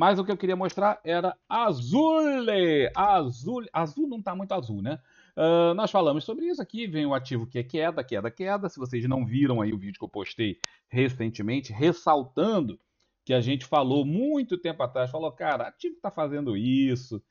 Mas o que eu queria mostrar era Azule. Azul, azul não está muito azul, né? Uh, nós falamos sobre isso aqui, vem o ativo que é queda, queda, queda. Se vocês não viram aí o vídeo que eu postei recentemente, ressaltando que a gente falou muito tempo atrás, falou, cara, ativo está fazendo isso,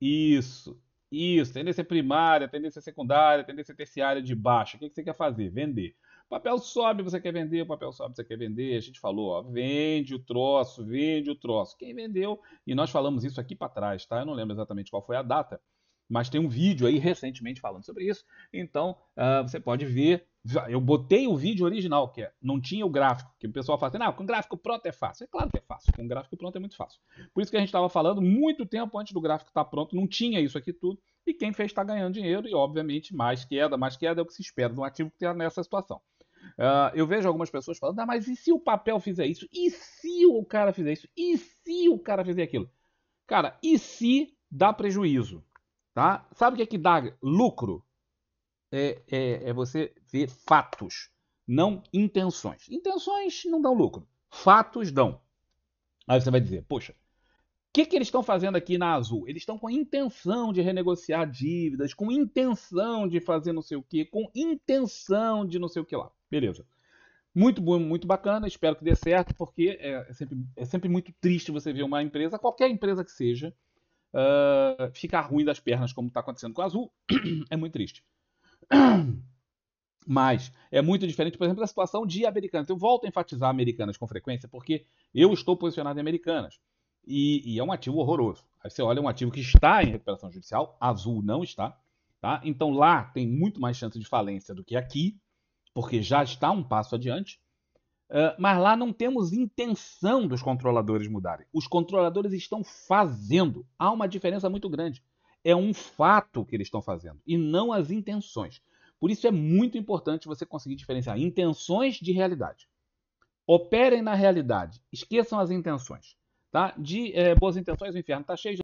isso, isso, tendência primária, tendência secundária, tendência terciária de baixo. O que, que você quer fazer? Vender. O papel sobe, você quer vender, o papel sobe, você quer vender. A gente falou, ó, vende o troço, vende o troço. Quem vendeu, e nós falamos isso aqui para trás, tá? Eu não lembro exatamente qual foi a data, mas tem um vídeo aí recentemente falando sobre isso. Então, uh, você pode ver. Eu botei o vídeo original, que é, não tinha o gráfico, que o pessoal fala assim, não, com gráfico pronto é fácil. É claro que é fácil, com gráfico pronto é muito fácil. Por isso que a gente estava falando muito tempo antes do gráfico estar tá pronto, não tinha isso aqui tudo, e quem fez está ganhando dinheiro, e obviamente mais queda, mais queda é o que se espera de um ativo que está nessa situação. Uh, eu vejo algumas pessoas falando, ah, mas e se o papel fizer isso? E se o cara fizer isso? E se o cara fizer aquilo? Cara, e se dá prejuízo? Tá? Sabe o que é que dá lucro? É, é, é você ver fatos, não intenções. Intenções não dão lucro, fatos dão. Aí você vai dizer, poxa, o que, que eles estão fazendo aqui na Azul? Eles estão com intenção de renegociar dívidas, com intenção de fazer não sei o que, com intenção de não sei o que lá. Beleza. Muito bom, muito bacana, espero que dê certo, porque é, é, sempre, é sempre muito triste você ver uma empresa, qualquer empresa que seja, uh, ficar ruim das pernas, como está acontecendo com a Azul. é muito triste. Mas é muito diferente, por exemplo, da situação de Americanas. Eu volto a enfatizar Americanas com frequência, porque eu estou posicionado em Americanas. E, e, é um ativo horroroso. Aí você olha, é um ativo que está em recuperação judicial, azul não está. Tá? Então lá tem muito mais chance de falência do que aqui porque já está um passo adiante, eh, mas lá não temos intenção dos controladores mudarem. Os controladores estão fazendo. Há uma diferença muito grande. É um fato que eles estão fazendo e não as intenções. Por isso é muito importante você conseguir diferenciar intenções de realidade. Operem na realidade, esqueçam as intenções. Tá? De é, boas intenções, o inferno está cheio.